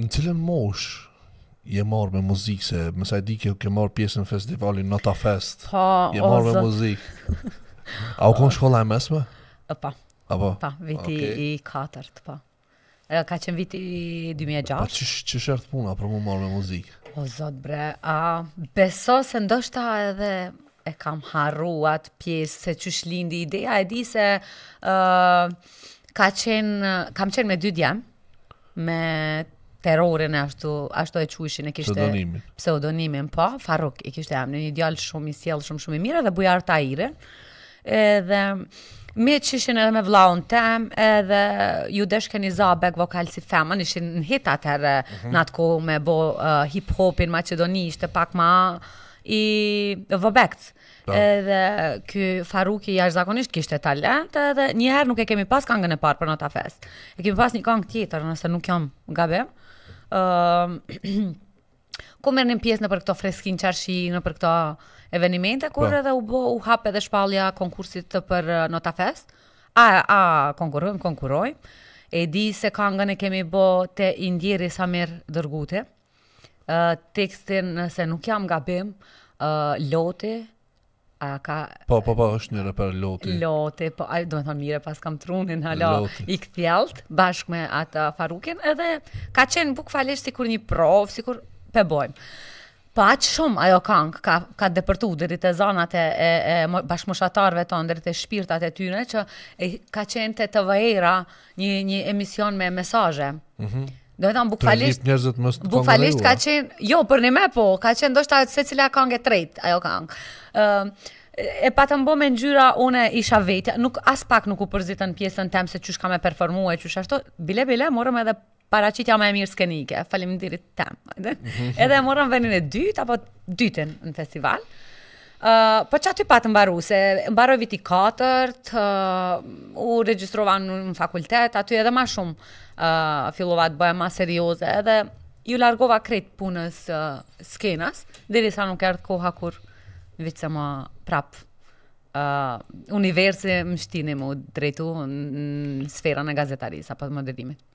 në cilën mosh je marrë me muzikë, se mësaj di kjo ke marrë pjesë në festivalin Nota Fest, pa, po, je marrë me muzikë. A u konë shkolla e mesme? E pa. Po. A Pa, po, viti okay. i katërt, pa. E, ka qenë viti i 2006. Pa, që, që shërtë puna për mu marrë me muzikë? O, zot bre, a, beso se ndoshta edhe e kam harru atë pjesë, se që shlindi ideja e di se uh, ka qenë, kam qenë me dy djemë, me terrorin ashtu ashtu e quishin e kishte pseudonimin. Pseudonimin po, Farruk i kishte amnë një djalë shumë i sjell, shumë shumë i mirë dhe Bujar Tahiri. Edhe me ishin edhe me vlaun tem, edhe ju deshke një za vokal si femën, ishin në hit atërë mm -hmm. në atë me bo uh, hip-hopin maqedoni, ishte pak ma i vëbekt. Po. Edhe ky Faruki jashtë zakonisht kishte talent, edhe njëherë nuk e kemi pas kangën e parë për nota fest. E kemi pas një kangë tjetër, nëse nuk jam gabim, mm ku merë një pjesë në për këto freskin qarëshi, në për këto evenimente, kur po. edhe u, bo, u hape dhe shpalja konkursit të për uh, Nota Fest, a, a konkurojmë, konkurojmë, e di se kanga e kemi bo të indjeri sa merë dërgute, tekstin nëse nuk jam gabim, uh, loti, a ka Po po po është një reper loti. Loti, po ai do të thonë mirë pas kam trunin hala i kthjellt bashkë me atë Farukin edhe ka qenë bukfalesh sikur një prov, sikur pe bojm. Po aqë shumë ajo kang ka ka depërtu deri te zanat e e bashkëmoshatarëve tonë deri te shpirtat e tyre që e, ka qenë te TVera një një emision me mesazhe. Mhm. Do vetëm bukfalisht. Për njerëzit mos të bukfalisht ka qenë, jo për ne më po, ka qenë ndoshta secila këngë tret, ajo këngë. Ëm uh, e patëm bë me ngjyra unë isha vetja, nuk as pak nuk u përzitën pjesën tëm se çush kam e performuar, çush ashtu. Bile bile morëm edhe paracitja më e mirë skenike. Faleminderit tëm. Mhm. Edhe morëm venin e dytë apo dytën në festival. uh, po që aty patë mbaru, se mbaru e viti 4, uh, u registrova në fakultet, aty edhe ma shumë uh, filovat bëja ma serioze edhe ju largova kretë punës uh, skenas, dhe dhe sa nuk e koha kur vitë ma prapë uh, universi më shtini mu drejtu në sfera në gazetarisa, apo të më dhe